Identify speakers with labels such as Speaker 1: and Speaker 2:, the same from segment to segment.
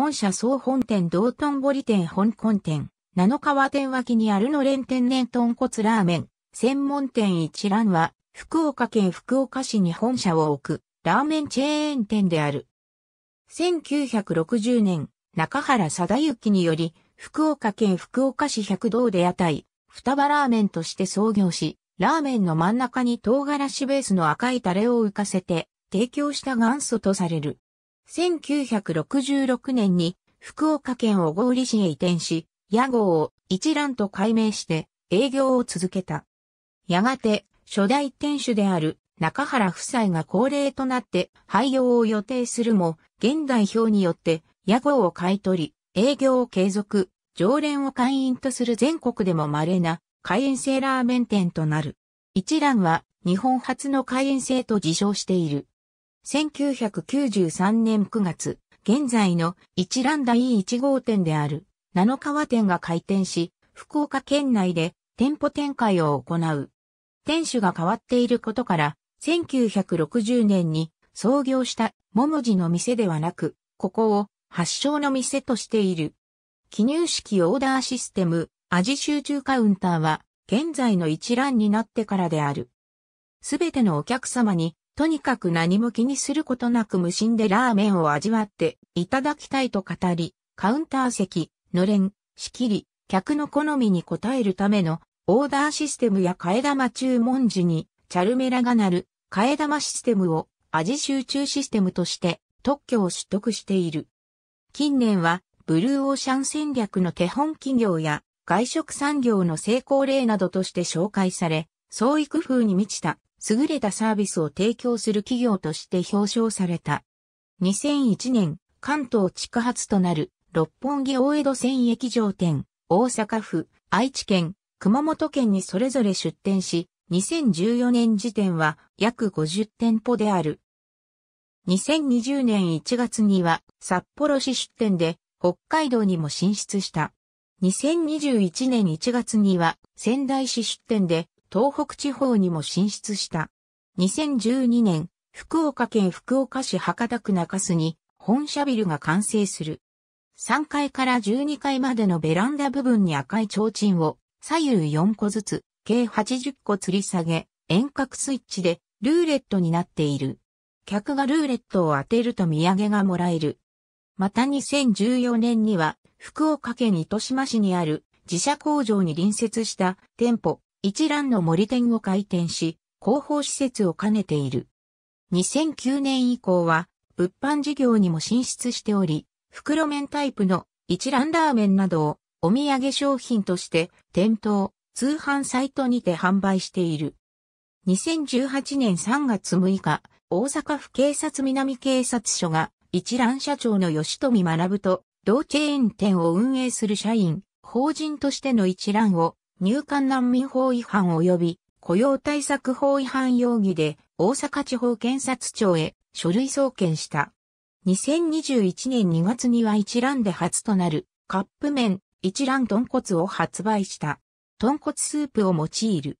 Speaker 1: 本社総本店道頓堀店香港店、七川店脇にあるのれん天然豚骨ラーメン、専門店一覧は、福岡県福岡市に本社を置く、ラーメンチェーン店である。1960年、中原貞之により、福岡県福岡市百道で屋台、双葉ラーメンとして創業し、ラーメンの真ん中に唐辛子ベースの赤いタレを浮かせて、提供した元祖とされる。1966年に福岡県小郡市へ移転し、屋号を一覧と改名して営業を続けた。やがて初代店主である中原夫妻が高齢となって廃業を予定するも、現代表によって屋号を買い取り、営業を継続、常連を会員とする全国でも稀な会員制ラーメン店となる。一覧は日本初の会員制と自称している。1993年9月、現在の一蘭第1号店である七川店が開店し、福岡県内で店舗展開を行う。店主が変わっていることから、1960年に創業した桃地の店ではなく、ここを発祥の店としている。記入式オーダーシステム、味集中カウンターは、現在の一覧になってからである。すべてのお客様にとにかく何も気にすることなく無心でラーメンを味わっていただきたいと語り、カウンター席、のれん、仕切り、客の好みに応えるためのオーダーシステムや替え玉注文時にチャルメラが鳴る替え玉システムを味集中システムとして特許を取得している。近年はブルーオーシャン戦略の手本企業や外食産業の成功例などとして紹介され、創意工夫に満ちた優れたサービスを提供する企業として表彰された。2001年、関東地下発となる六本木大江戸線駅場店、大阪府、愛知県、熊本県にそれぞれ出店し、2014年時点は約50店舗である。2020年1月には札幌市出店で北海道にも進出した。2021年1月には仙台市出店で東北地方にも進出した。2012年、福岡県福岡市博多区中洲に本社ビルが完成する。3階から12階までのベランダ部分に赤い提灯を左右4個ずつ、計80個吊り下げ、遠隔スイッチでルーレットになっている。客がルーレットを当てると土産がもらえる。また2014年には福岡県糸島市にある自社工場に隣接した店舗一覧の森店を開店し、広報施設を兼ねている。2009年以降は、物販事業にも進出しており、袋麺タイプの一覧ラーメンなどをお土産商品として店頭、通販サイトにて販売している。2018年3月6日、大阪府警察南警察署が一覧社長の吉富学と同チェーン店を運営する社員、法人としての一覧を入管難民法違反及び雇用対策法違反容疑で大阪地方検察庁へ書類送検した。2021年2月には一覧で初となるカップ麺一覧豚骨を発売した。豚骨スープを用いる。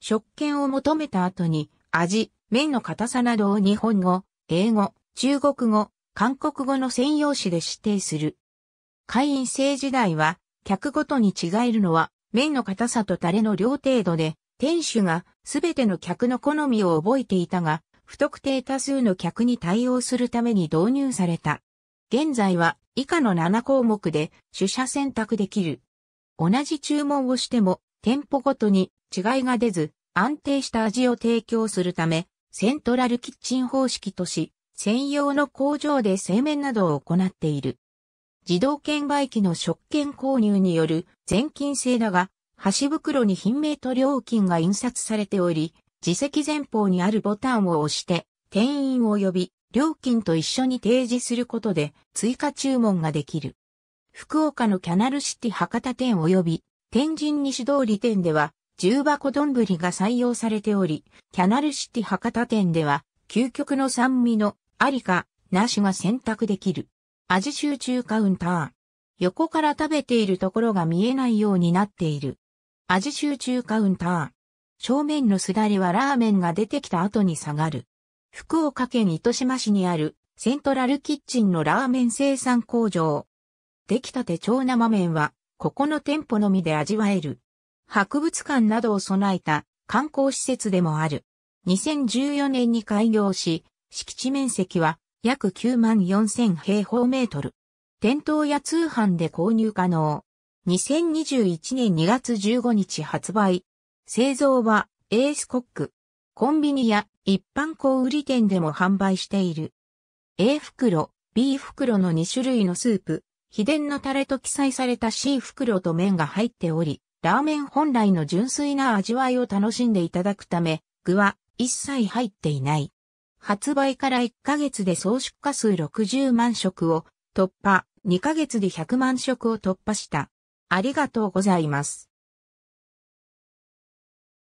Speaker 1: 食券を求めた後に味、麺の硬さなどを日本語、英語、中国語、韓国語の専用詞で指定する。会員制時代は客ごとに違えるのは麺の硬さとタレの量程度で、店主がすべての客の好みを覚えていたが、不特定多数の客に対応するために導入された。現在は以下の7項目で取捨選択できる。同じ注文をしても店舗ごとに違いが出ず安定した味を提供するためセントラルキッチン方式とし専用の工場で製麺などを行っている。自動券売機の食券購入による全金制だが、箸袋に品名と料金が印刷されており、自席前方にあるボタンを押して、店員を呼び、料金と一緒に提示することで追加注文ができる。福岡のキャナルシティ博多店及び天神西通り店では重箱丼が採用されており、キャナルシティ博多店では究極の酸味のありかなしが選択できる。味集中カウンター。横から食べているところが見えないようになっている。味集中カウンター。正面のすだれはラーメンが出てきた後に下がる。福岡県糸島市にあるセントラルキッチンのラーメン生産工場。できたて超生麺は、ここの店舗のみで味わえる。博物館などを備えた観光施設でもある。2014年に開業し、敷地面積は約9万4000平方メートル。店頭や通販で購入可能。2021年2月15日発売。製造はエースコック。コンビニや一般小売店でも販売している。A 袋、B 袋の2種類のスープ、秘伝のタレと記載された C 袋と麺が入っており、ラーメン本来の純粋な味わいを楽しんでいただくため、具は一切入っていない。発売から1ヶ月で総出荷数60万食を突破、2ヶ月で100万食を突破した。ありがとうございます。